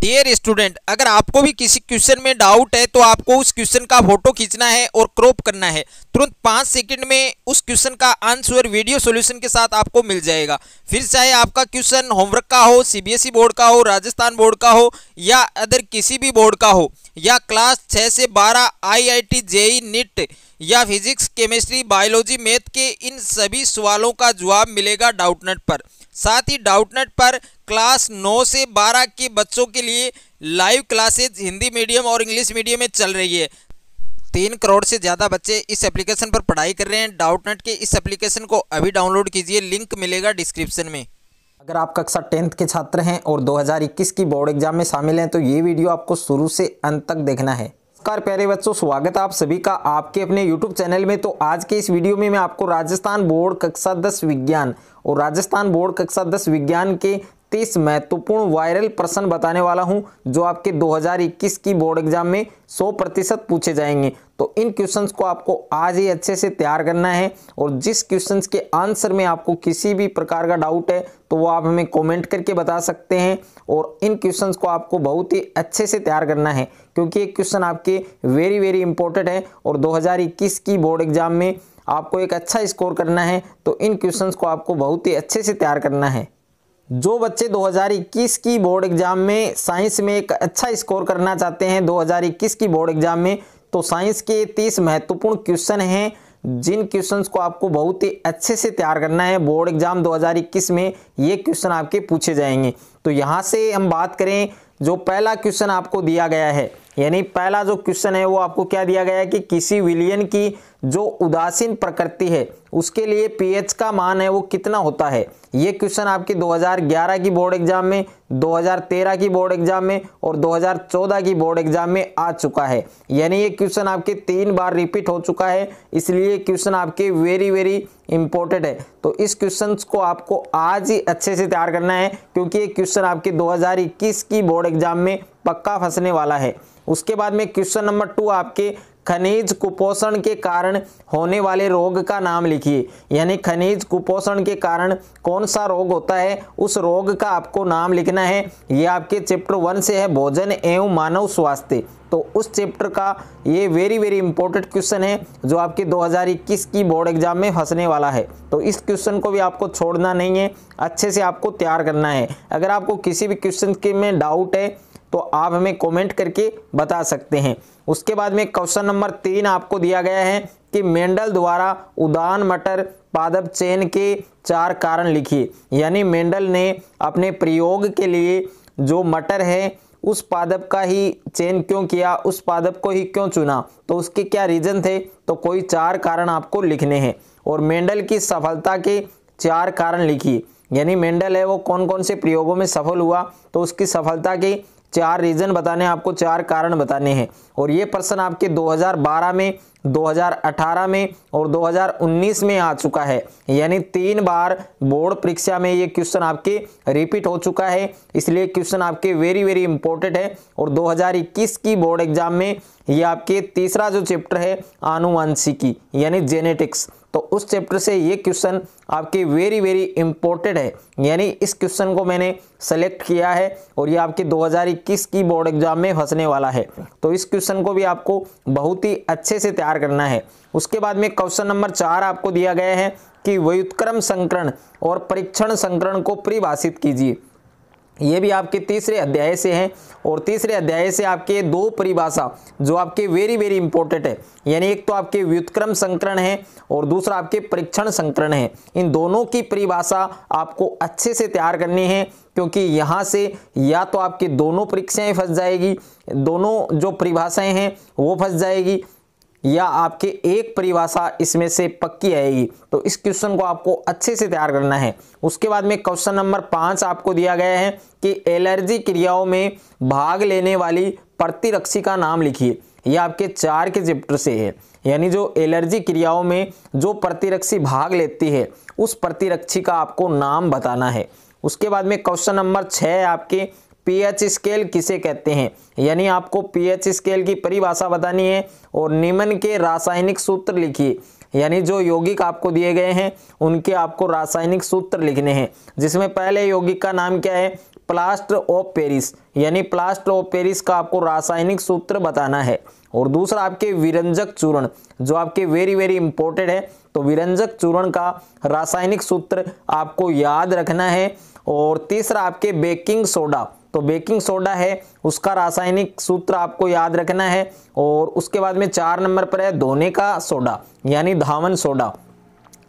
dear student अगर आपको भी किसी क्वेश्चन में डाउट है तो आपको उस क्वेश्चन का फोटो खींचना है और क्रॉप करना है तुरंत पाँच सेकंड में उस क्वेश्चन का आंसर वीडियो सॉल्यूशन के साथ आपको मिल जाएगा फिर चाहे आपका क्वेश्चन होमवर्क का हो सीबीएसई बोर्ड e का हो राजस्थान बोर्ड का हो या अदर किसी भी बोर्ड का हो या क्लास छः से बारह I I T JEE NEET या फिजिक्स केमिस्ट्री बायोलॉजी मैथ के इन सभी सवालों का जवाब मिलेगा डाउटनेट पर साथ ही डाउटनेट पर क्लास नौ से बारह के बच्चों के लिए लाइव क्लासेज हिंदी मीडियम और इंग्लिश मीडियम में चल रही है तीन करोड़ से ज़्यादा बच्चे इस एप्लीकेशन पर पढ़ाई कर रहे हैं डाउटनेट के इस एप्लीकेशन को अभी डाउनलोड कीजिए लिंक मिलेगा डिस्क्रिप्शन में अगर आप कक्षा टेंथ के छात्र हैं और 2021 की बोर्ड एग्जाम में शामिल हैं तो ये वीडियो आपको शुरू से अंत तक देखना है नमस्कार प्यारे बच्चों स्वागत है आप सभी का आपके अपने यूट्यूब चैनल में तो आज के इस वीडियो में मैं आपको राजस्थान बोर्ड कक्षा दस विज्ञान और राजस्थान बोर्ड कक्षा दस विज्ञान के तीस महत्वपूर्ण वायरल प्रश्न बताने वाला हूं जो आपके 2021 की बोर्ड एग्जाम में 100 प्रतिशत पूछे जाएंगे तो इन क्वेश्चंस को आपको आज ही अच्छे से तैयार करना है और जिस क्वेश्चंस के आंसर में आपको किसी भी प्रकार का डाउट है तो वो आप हमें कमेंट करके बता सकते हैं और इन क्वेश्चंस को आपको बहुत ही अच्छे से तैयार करना है क्योंकि ये क्वेश्चन आपके वेरी वेरी इंपॉर्टेंट है और दो की बोर्ड एग्जाम में आपको एक अच्छा स्कोर करना है तो इन क्वेश्चन को आपको बहुत ही अच्छे से तैयार करना है जो बच्चे 2021 की बोर्ड एग्जाम में साइंस में एक अच्छा स्कोर करना चाहते हैं 2021 की बोर्ड एग्जाम में तो साइंस के 30 महत्वपूर्ण क्वेश्चन हैं जिन क्वेश्चंस को आपको बहुत ही अच्छे से तैयार करना है बोर्ड एग्जाम 2021 में ये क्वेश्चन आपके पूछे जाएंगे तो यहाँ से हम बात करें जो पहला क्वेश्चन आपको दिया गया है यानी पहला जो क्वेश्चन है वो आपको क्या दिया गया है कि किसी विलियन की जो उदासीन प्रकृति है उसके लिए पीएच का मान है वो कितना होता है ये क्वेश्चन आपके 2011 की बोर्ड एग्जाम में 2013 की बोर्ड एग्जाम में और 2014 की बोर्ड एग्जाम में आ चुका है यानी ये क्वेश्चन आपके तीन बार रिपीट हो चुका है इसलिए क्वेश्चन आपके वेरी वेरी इंपॉर्टेंट है तो इस क्वेश्चन को आपको आज ही अच्छे से तैयार करना है क्योंकि ये क्वेश्चन आपके दो की बोर्ड एग्जाम में पक्का फंसने वाला है उसके बाद में क्वेश्चन नंबर टू आपके खनिज कुपोषण के कारण होने वाले रोग का नाम लिखिए यानी खनिज कुपोषण के कारण कौन सा रोग होता है उस रोग का आपको नाम लिखना है ये आपके चैप्टर वन से है भोजन एवं मानव स्वास्थ्य तो उस चैप्टर का ये वेरी वेरी इंपॉर्टेंट क्वेश्चन है जो आपके 2021 की बोर्ड एग्जाम में फंसने वाला है तो इस क्वेश्चन को भी आपको छोड़ना नहीं है अच्छे से आपको तैयार करना है अगर आपको किसी भी क्वेश्चन के में डाउट है तो आप हमें कमेंट करके बता सकते हैं उसके बाद में क्वेश्चन नंबर तीन आपको दिया गया है कि मेंडल द्वारा उदान मटर पादप चयन के चार कारण लिखिए यानी मेंडल ने अपने प्रयोग के लिए जो मटर है उस पादप का ही चयन क्यों किया उस पादप को ही क्यों चुना तो उसके क्या रीजन थे तो कोई चार कारण आपको लिखने हैं और मेंडल की सफलता के चार कारण लिखिए यानी मेंडल है वो कौन कौन से प्रयोगों में सफल हुआ तो उसकी सफलता के चार रीज़न बताने हैं आपको चार कारण बताने हैं और ये प्रश्न आपके 2012 में 2018 में और 2019 में आ चुका है यानी तीन बार बोर्ड परीक्षा में ये क्वेश्चन आपके रिपीट हो चुका है इसलिए क्वेश्चन आपके वेरी वेरी इंपॉर्टेंट है और 2021 की बोर्ड एग्जाम में ये आपके तीसरा जो चैप्टर है आनुवंशिकी यानी जेनेटिक्स तो उस चैप्टर से ये क्वेश्चन आपके वेरी वेरी इंपॉर्टेंट है यानी इस क्वेश्चन को मैंने सेलेक्ट किया है और ये आपके 2021 की बोर्ड एग्जाम में फंसने वाला है तो इस क्वेश्चन को भी आपको बहुत ही अच्छे से तैयार करना है उसके बाद में क्वेश्चन नंबर चार आपको दिया गया है कि व्युत्क्रम संकरण और परीक्षण संकरण को परिभाषित कीजिए ये भी आपके तीसरे अध्याय से हैं और तीसरे अध्याय से आपके दो परिभाषा जो आपके वेरी वेरी इंपॉर्टेंट है यानी एक तो आपके व्युतक्रम संकरण है और दूसरा आपके परीक्षण संकरण है इन दोनों की परिभाषा आपको अच्छे से तैयार करनी है क्योंकि यहाँ से या तो आपकी दोनों परीक्षाएं फंस जाएगी दोनों जो परिभाषाएं हैं वो फंस जाएगी या आपके एक परिभाषा इसमें से पक्की आएगी तो इस क्वेश्चन को आपको अच्छे से तैयार करना है उसके बाद में क्वेश्चन नंबर पाँच आपको दिया गया है कि एलर्जी क्रियाओं में भाग लेने वाली प्रतिरक्षी का नाम लिखिए यह आपके चार के चैप्टर से है यानी जो एलर्जी क्रियाओं में जो प्रतिरक्षी भाग लेती है उस प्रतिरक्षी का आपको नाम बताना है उसके बाद में क्वेश्चन नंबर छः आपके पीएच स्केल किसे कहते हैं यानी आपको पीएच स्केल की परिभाषा बतानी है और निम्न के रासायनिक सूत्र लिखिए यानी जो यौगिक आपको दिए गए हैं उनके आपको रासायनिक सूत्र लिखने हैं जिसमें पहले यौगिक का नाम क्या है प्लास्टर ऑफ पेरिस यानी प्लास्टर ऑफ पेरिस का आपको रासायनिक सूत्र बताना है और दूसरा आपके विरंजक चूर्ण जो आपके वेरी वेरी इंपॉर्टेंट है तो विरंजक चूर्ण का रासायनिक सूत्र आपको याद रखना है और तीसरा आपके बेकिंग सोडा तो बेकिंग सोडा है उसका रासायनिक सूत्र आपको याद रखना है और उसके बाद में चार नंबर पर है धोने का सोडा यानी धावन सोडा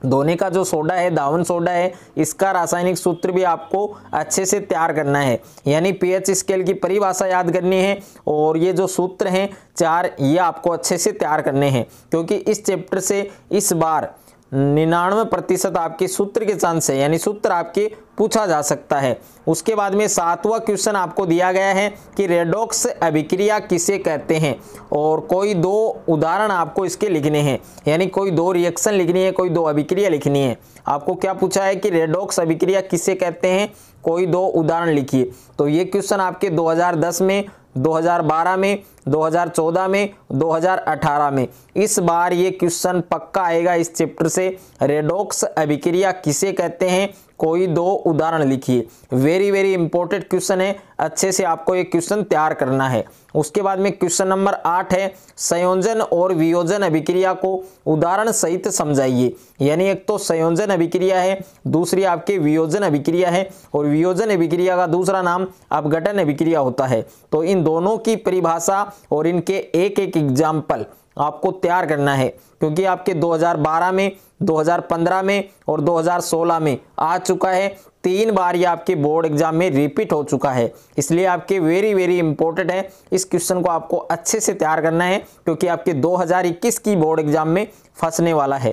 धोने का जो सोडा है धावन सोडा है इसका रासायनिक सूत्र भी आपको अच्छे से तैयार करना है यानी पीएच स्केल की परिभाषा याद करनी है और ये जो सूत्र हैं चार ये आपको अच्छे से तैयार करने हैं क्योंकि इस चैप्टर से इस बार निन्यानवे प्रतिशत आपके सूत्र के चांस है यानी सूत्र आपके पूछा जा सकता है उसके बाद में सातवां क्वेश्चन आपको दिया गया है कि रेडोक्स अभिक्रिया किसे कहते हैं और कोई दो उदाहरण आपको इसके लिखने हैं यानी कोई दो रिएक्शन लिखनी है कोई दो अभिक्रिया लिखनी है आपको क्या पूछा है कि रेडोक्स अभिक्रिया किसे कहते हैं कोई दो उदाहरण लिखिए तो ये क्वेश्चन आपके 2010 में 2012 में 2014 में 2018 में इस बार ये क्वेश्चन पक्का आएगा इस चैप्टर से रेडोक्स अभिक्रिया किसे कहते हैं कोई दो उदाहरण लिखिए वेरी वेरी इंपॉर्टेंट क्वेश्चन है अच्छे से आपको ये क्वेश्चन तैयार करना है उसके बाद में क्वेश्चन नंबर आठ है संयोजन और वियोजन अभिक्रिया को उदाहरण सहित समझाइए यानी एक तो संयोजन अभिक्रिया है दूसरी आपके वियोजन अभिक्रिया है और वियोजन अभिक्रिया का दूसरा नाम अपघटन अभिक्रिया होता है तो इन दोनों की परिभाषा और इनके एक एक एग्जाम्पल आपको तैयार करना है क्योंकि आपके 2012 में 2015 में और 2016 में आ चुका है तीन बार ये आपके बोर्ड एग्जाम में रिपीट हो चुका है इसलिए आपके वेरी वेरी इंपॉर्टेंट है इस क्वेश्चन को आपको अच्छे से तैयार करना है क्योंकि आपके 2021 की बोर्ड एग्जाम में फंसने वाला है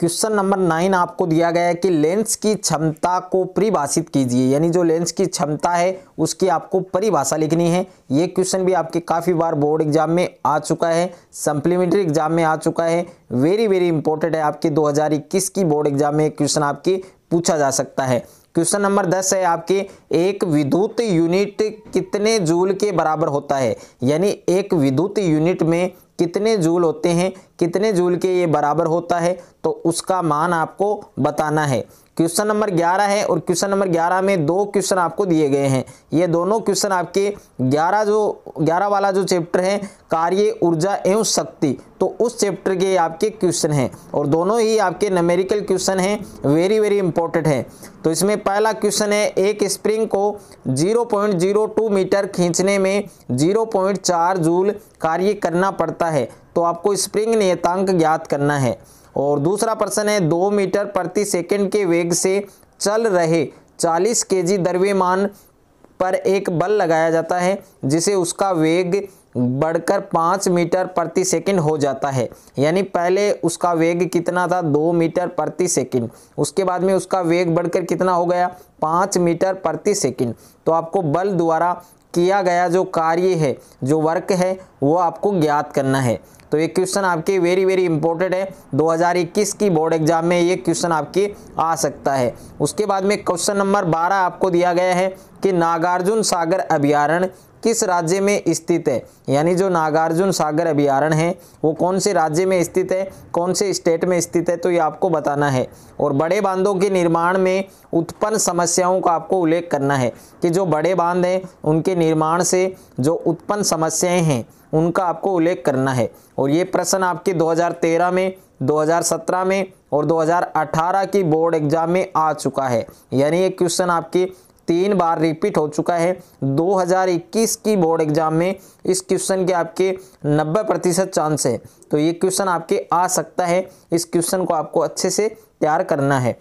क्वेश्चन नंबर नाइन आपको दिया गया है कि लेंस की क्षमता को परिभाषित कीजिए यानी जो लेंस की क्षमता है उसकी आपको परिभाषा लिखनी है ये क्वेश्चन भी आपके काफ़ी बार बोर्ड एग्जाम में आ चुका है सप्लीमेंट्री एग्जाम में आ चुका है वेरी वेरी इंपॉर्टेंट है आपके 2021 की बोर्ड एग्जाम में क्वेश्चन आपके पूछा जा सकता है क्वेश्चन नंबर दस है आपके एक विद्युत यूनिट कितने जूल के बराबर होता है यानी एक विद्युत यूनिट में कितने जूल होते हैं कितने जूल के ये बराबर होता है तो उसका मान आपको बताना है क्वेश्चन नंबर ग्यारह है और क्वेश्चन नंबर ग्यारह में दो क्वेश्चन आपको दिए गए हैं ये दोनों क्वेश्चन आपके ग्यारह जो ग्यारह वाला जो चैप्टर है कार्य ऊर्जा एवं शक्ति तो उस चैप्टर के आपके क्वेश्चन हैं और दोनों ही आपके नमेरिकल क्वेश्चन हैं वेरी वेरी इंपॉर्टेंट है तो इसमें पहला क्वेश्चन है एक स्प्रिंग को 0.02 मीटर खींचने में 0.4 जूल कार्य करना पड़ता होता है तो आपको स्प्रिंग नियतांक ज्ञात करना है और दूसरा प्रश्न है दो मीटर प्रति सेकंड के वेग से चल रहे 40 जी द्रव्यमान पर एक बल लगाया जाता है जिसे उसका वेग बढ़कर पाँच मीटर प्रति सेकंड हो जाता है यानी पहले उसका वेग कितना था दो मीटर प्रति सेकंड उसके बाद में उसका वेग बढ़कर कितना हो गया पाँच मीटर प्रति सेकंड तो आपको बल द्वारा किया गया जो कार्य है जो वर्क है वो आपको ज्ञात करना है तो ये क्वेश्चन आपके वेरी वेरी इंपॉर्टेंट है 2021 की बोर्ड एग्जाम में ये क्वेश्चन आपके आ सकता है उसके बाद में क्वेश्चन नंबर 12 आपको दिया गया है कि नागार्जुन सागर अभ्यारण किस राज्य में स्थित है यानी जो नागार्जुन सागर अभ्यारण्य है वो कौन से राज्य में स्थित है कौन से स्टेट में स्थित है तो ये आपको बताना है और बड़े बांधों के निर्माण में उत्पन्न समस्याओं का आपको उल्लेख करना है कि जो बड़े बांध हैं उनके निर्माण से जो उत्पन्न समस्याएँ हैं उनका आपको उल्लेख करना है और ये प्रश्न आपके दो में 2017 में और 2018 की बोर्ड एग्जाम में आ चुका है यानी ये क्वेश्चन आपके तीन बार रिपीट हो चुका है 2021 की बोर्ड एग्जाम में इस क्वेश्चन के आपके 90 प्रतिशत चांस है तो ये क्वेश्चन आपके आ सकता है इस क्वेश्चन को आपको अच्छे से तैयार करना है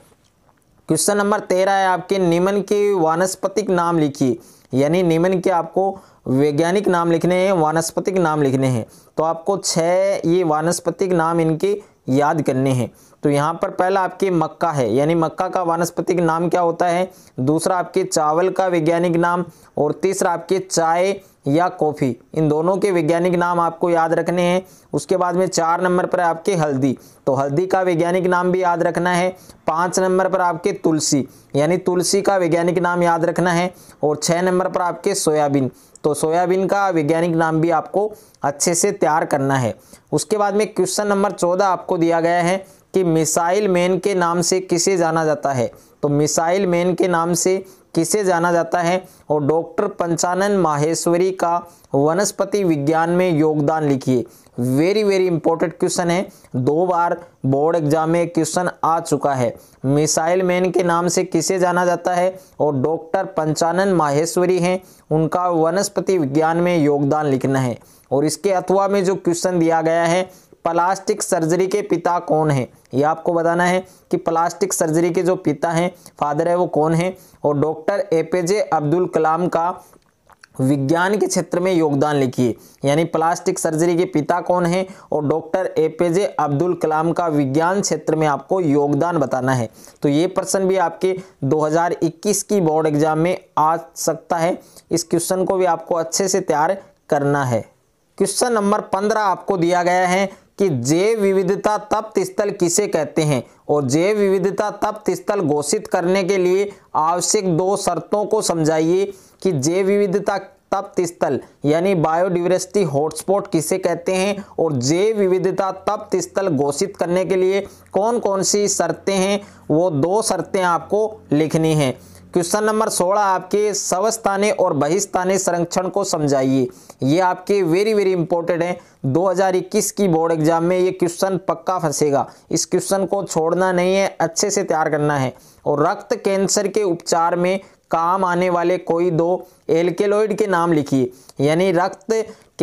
क्वेश्चन नंबर तेरह है आपके निमन के वानस्पतिक नाम लिखिए यानी निमन के आपको वैज्ञानिक नाम लिखने हैं वानस्पतिक नाम लिखने हैं तो आपको छः ये वानस्पतिक नाम इनके याद करने हैं तो यहाँ पर पहला आपके मक्का है यानी मक्का का वानस्पतिक नाम क्या होता है दूसरा आपके चावल का वैज्ञानिक नाम और तीसरा आपके चाय या कॉफ़ी इन दोनों के वैज्ञानिक नाम आपको याद रखने हैं उसके बाद में चार नंबर पर आपके हल्दी तो हल्दी का वैज्ञानिक नाम भी याद रखना है पाँच नंबर पर आपके तुलसी यानी तुलसी का वैज्ञानिक नाम याद रखना है और छः नंबर पर आपके सोयाबीन तो सोयाबीन का वैज्ञानिक नाम भी आपको अच्छे से तैयार करना है उसके बाद में क्वेश्चन नंबर चौदह आपको दिया गया है कि मिसाइल मैन के नाम से किसे जाना जाता है तो मिसाइल मैन के नाम से किसे जाना जाता है और डॉक्टर पंचानन माहेश्वरी का वनस्पति विज्ञान में योगदान लिखिए वेरी वेरी इंपॉर्टेंट क्वेश्चन है दो बार बोर्ड एग्जाम में क्वेश्चन आ चुका है मिसाइल मैन के नाम से किसे जाना जाता है और डॉक्टर पंचानन माहेश्वरी हैं उनका वनस्पति विज्ञान में योगदान लिखना है और इसके अथवा में जो क्वेश्चन दिया गया है प्लास्टिक सर्जरी के पिता कौन है ये आपको बताना है कि प्लास्टिक सर्जरी के जो पिता हैं फादर है वो कौन है और doctor A P J Abdul Kalam का विज्ञान के क्षेत्र में योगदान लिखिए यानी प्लास्टिक सर्जरी के पिता कौन है और doctor A P J Abdul Kalam का विज्ञान क्षेत्र में आपको योगदान बताना है तो ये प्रश्न भी आपके 2021 की बोर्ड एग्जाम में आ सकता है इस क्वेश्चन को भी आपको अच्छे से तैयार करना है क्वेश्चन नंबर पंद्रह आपको दिया गया है कि जैव विविधता तप्त स्थल किसे कहते हैं और जैव विविधता तप्त स्थल घोषित करने के लिए आवश्यक दो शर्तों को समझाइए कि जैव विविधता तप्त स्थल यानी बायोडिवर्सिटी हॉटस्पॉट किसे कहते हैं और जैव विविधता तप्त स्थल घोषित करने के लिए कौन कौन सी शर्तें हैं वो दो शर्तें आपको लिखनी हैं क्वेश्चन नंबर 16 आपके सवस्थाने और बहिस्थाने संरक्षण को समझाइए ये आपके वेरी वेरी इंपॉर्टेंट है 2021 की बोर्ड एग्जाम में ये क्वेश्चन पक्का फंसेगा इस क्वेश्चन को छोड़ना नहीं है अच्छे से तैयार करना है और रक्त कैंसर के उपचार में काम आने वाले कोई दो एल्केलॉइड के नाम लिखिए यानी रक्त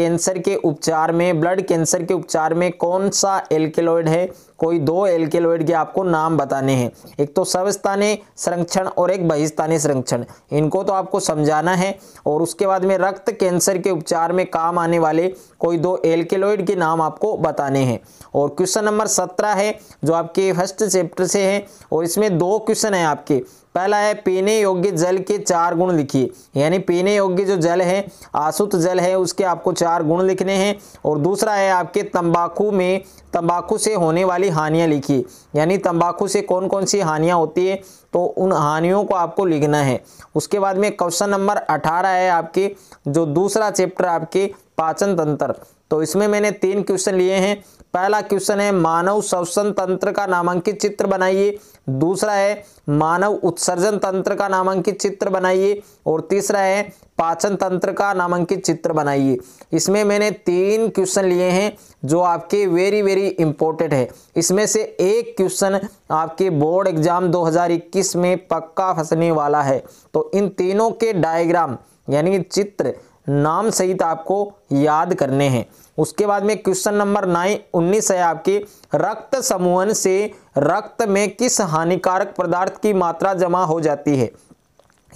कैंसर के उपचार में ब्लड कैंसर के उपचार में कौन सा एल्केलॉइड है कोई दो एल्केलॉइड के आपको नाम बताने हैं एक तो सवस्थानी संरक्षण और एक बहिस्तानी संरक्षण इनको तो आपको समझाना है और उसके बाद में रक्त कैंसर के उपचार में काम आने वाले कोई दो एल्केलॉइड के नाम आपको बताने हैं और क्वेश्चन नंबर सत्रह है जो आपके फर्स्ट चैप्टर से है और इसमें दो क्वेश्चन है आपके पहला है पीने योग्य जल के चार गुण लिखिए यानी पीने योग्य जो जल है आसुत जल है उसके आपको चार गुण लिखने हैं और दूसरा है आपके तंबाकू में तंबाकू से होने वाली हानियां लिखिए यानी तंबाकू से कौन कौन सी हानियां होती है तो उन हानियों को आपको लिखना है उसके बाद में क्वेश्चन नंबर अठारह है आपके जो दूसरा चैप्टर आपके पाचन तंत्र तो इसमें मैंने तीन क्वेश्चन लिए हैं पहला क्वेश्चन है मानव श्वसन तंत्र का नामांकित चित्र बनाइए दूसरा है मानव उत्सर्जन तंत्र का नामांकित चित्र बनाइए और तीसरा है पाचन तंत्र का नामांकित चित्र बनाइए इसमें मैंने तीन क्वेश्चन लिए हैं जो आपके वेरी वेरी इंपॉर्टेंट है इसमें से एक क्वेश्चन आपके बोर्ड एग्जाम 2021 में पक्का फंसने वाला है तो इन तीनों के डायग्राम यानी चित्र नाम सहित आपको याद करने हैं उसके बाद में क्वेश्चन नंबर नाइन उन्नीस है आपके रक्त समूहन से रक्त में किस हानिकारक पदार्थ की मात्रा जमा हो जाती है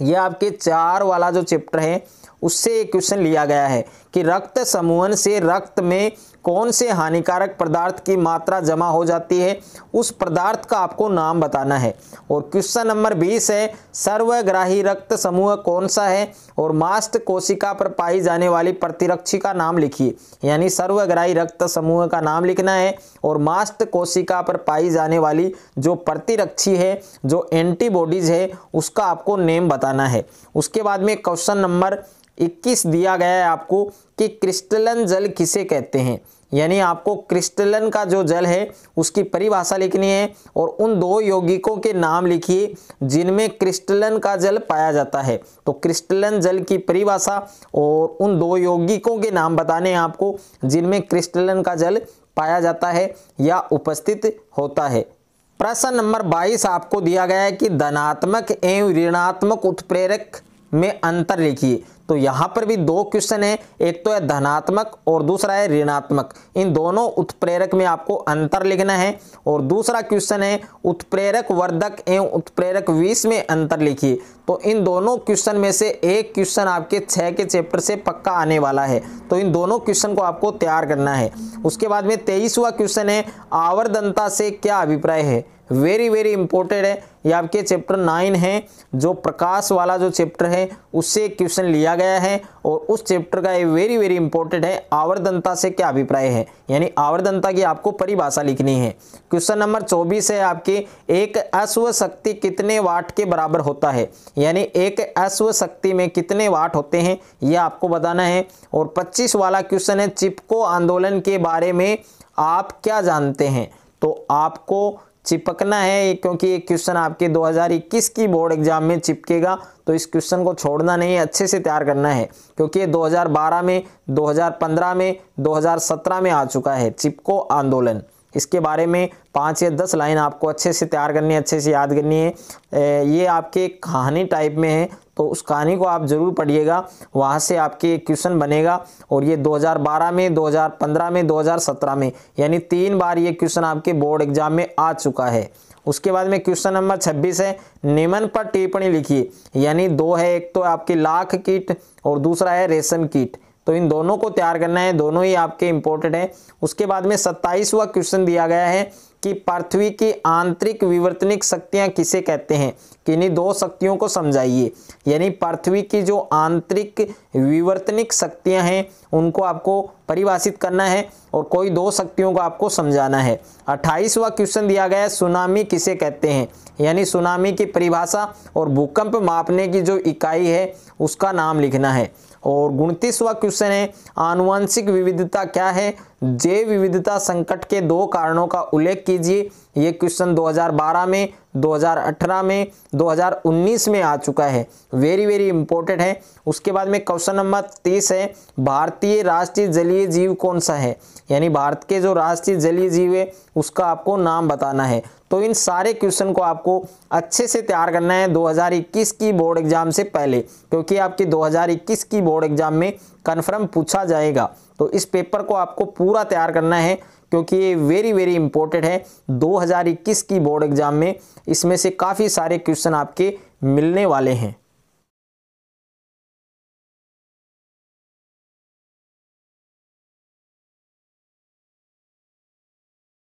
यह आपके चार वाला जो चैप्टर है उससे एक क्वेश्चन लिया गया है कि रक्त समूहन से रक्त में कौन से हानिकारक पदार्थ की मात्रा जमा हो जाती है उस पदार्थ का आपको नाम बताना है और क्वेश्चन नंबर 20 है सर्वग्राही रक्त समूह कौन सा है और मास्ट कोशिका पर पाई जाने वाली प्रतिरक्षी का नाम लिखिए यानी सर्वग्राही रक्त समूह का नाम लिखना है और मास्ट कोशिका पर पाई जाने वाली जो प्रतिरक्षी है जो एंटीबॉडीज है उसका आपको नेम बताना है उसके बाद में क्वेश्चन नंबर 21 दिया गया है आपको कि क्रिस्टलन जल किसे कहते हैं यानी आपको क्रिस्टलन का जो जल है उसकी परिभाषा लिखनी है और उन दो यौगिकों के नाम लिखिए जिनमें क्रिस्टलन का जल पाया जाता है तो क्रिस्टलन जल की परिभाषा और उन दो यौगिकों के नाम बताने हैं आपको जिनमें क्रिस्टलन का जल पाया जाता है या उपस्थित होता है प्रश्न नंबर 22 आपको दिया गया है कि धनात्मक एवं ऋणात्मक उत्प्रेरक में अंतर लिखिए तो यहाँ पर भी दो क्वेश्चन है एक तो है धनात्मक और दूसरा है ऋणात्मक इन दोनों उत्प्रेरक में आपको अंतर लिखना है और दूसरा क्वेश्चन है उत्प्रेरक वर्धक एवं उत्प्रेरक विष में अंतर लिखिए तो इन दोनों क्वेश्चन में से एक क्वेश्चन आपके छः के चैप्टर से पक्का आने वाला है तो इन दोनों क्वेश्चन को आपको तैयार करना है उसके बाद में तेईसवा क्वेश्चन है आवर्धनता से क्या अभिप्राय है वेरी वेरी इंपॉर्टेंट है ये आपके चैप्टर नाइन है जो प्रकाश वाला जो चैप्टर है उससे क्वेश्चन लिया गया है और उस चैप्टर का ये वेरी वेरी इंपॉर्टेंट है आवर्धनता से क्या अभिप्राय है यानी आवर्धनता की आपको परिभाषा लिखनी है क्वेश्चन नंबर चौबीस है आपके एक अश्व शक्ति कितने वाट के बराबर होता है यानी एक अश्व शक्ति में कितने वाट होते हैं यह आपको बताना है और पच्चीस वाला क्वेश्चन है चिपको आंदोलन के बारे में आप क्या जानते हैं तो आपको चिपकना है क्योंकि ये क्वेश्चन आपके 2021 की बोर्ड एग्जाम में चिपकेगा तो इस क्वेश्चन को छोड़ना नहीं अच्छे से तैयार करना है क्योंकि ये 2012 में 2015 में 2017 में आ चुका है चिपको आंदोलन इसके बारे में पाँच या दस लाइन आपको अच्छे से तैयार करनी है अच्छे से याद करनी है ये आपके कहानी टाइप में है तो उस कहानी को आप ज़रूर पढ़िएगा वहाँ से आपके क्वेश्चन बनेगा और ये 2012 में 2015 में 2017 में यानी तीन बार ये क्वेश्चन आपके बोर्ड एग्जाम में आ चुका है उसके बाद में क्वेश्चन नंबर 26 है निमन पर टिप्पणी लिखिए यानी दो है एक तो आपकी लाख किट और दूसरा है रेशम किट तो इन दोनों को तैयार करना है दोनों ही आपके इंपॉर्टेंट है उसके बाद में सत्ताईसवा क्वेश्चन दिया गया है कि पृथ्वी की आंतरिक विवर्तनिक शक्तियाँ किसे कहते हैं किन्हीं दो शक्तियों को समझाइए यानी पृथ्वी की जो आंतरिक विवर्तनिक शक्तियाँ हैं उनको आपको परिभाषित करना है और कोई दो शक्तियों को आपको समझाना है अट्ठाईसवा क्वेश्चन दिया गया है सुनामी किसे कहते हैं यानी सुनामी की परिभाषा और भूकंप मापने की जो इकाई है उसका नाम लिखना है और उनतीसवा क्वेश्चन है आनुवंशिक विविधता क्या है जैव विविधता संकट के दो कारणों का उल्लेख कीजिए ये क्वेश्चन 2012 में 2018 में 2019 में आ चुका है वेरी वेरी इंपॉर्टेंट है उसके बाद में क्वेश्चन नंबर तीस है भारतीय राष्ट्रीय जलीय जीव कौन सा है यानी भारत के जो राष्ट्रीय जलीय जीव है उसका आपको नाम बताना है तो इन सारे क्वेश्चन को आपको अच्छे से तैयार करना है 2021 की बोर्ड एग्जाम से पहले क्योंकि आपके 2021 की बोर्ड एग्जाम में कन्फर्म पूछा जाएगा तो इस पेपर को आपको पूरा तैयार करना है क्योंकि ये वेरी वेरी इंपॉर्टेंट है 2021 की बोर्ड एग्जाम में इसमें से काफ़ी सारे क्वेश्चन आपके मिलने वाले हैं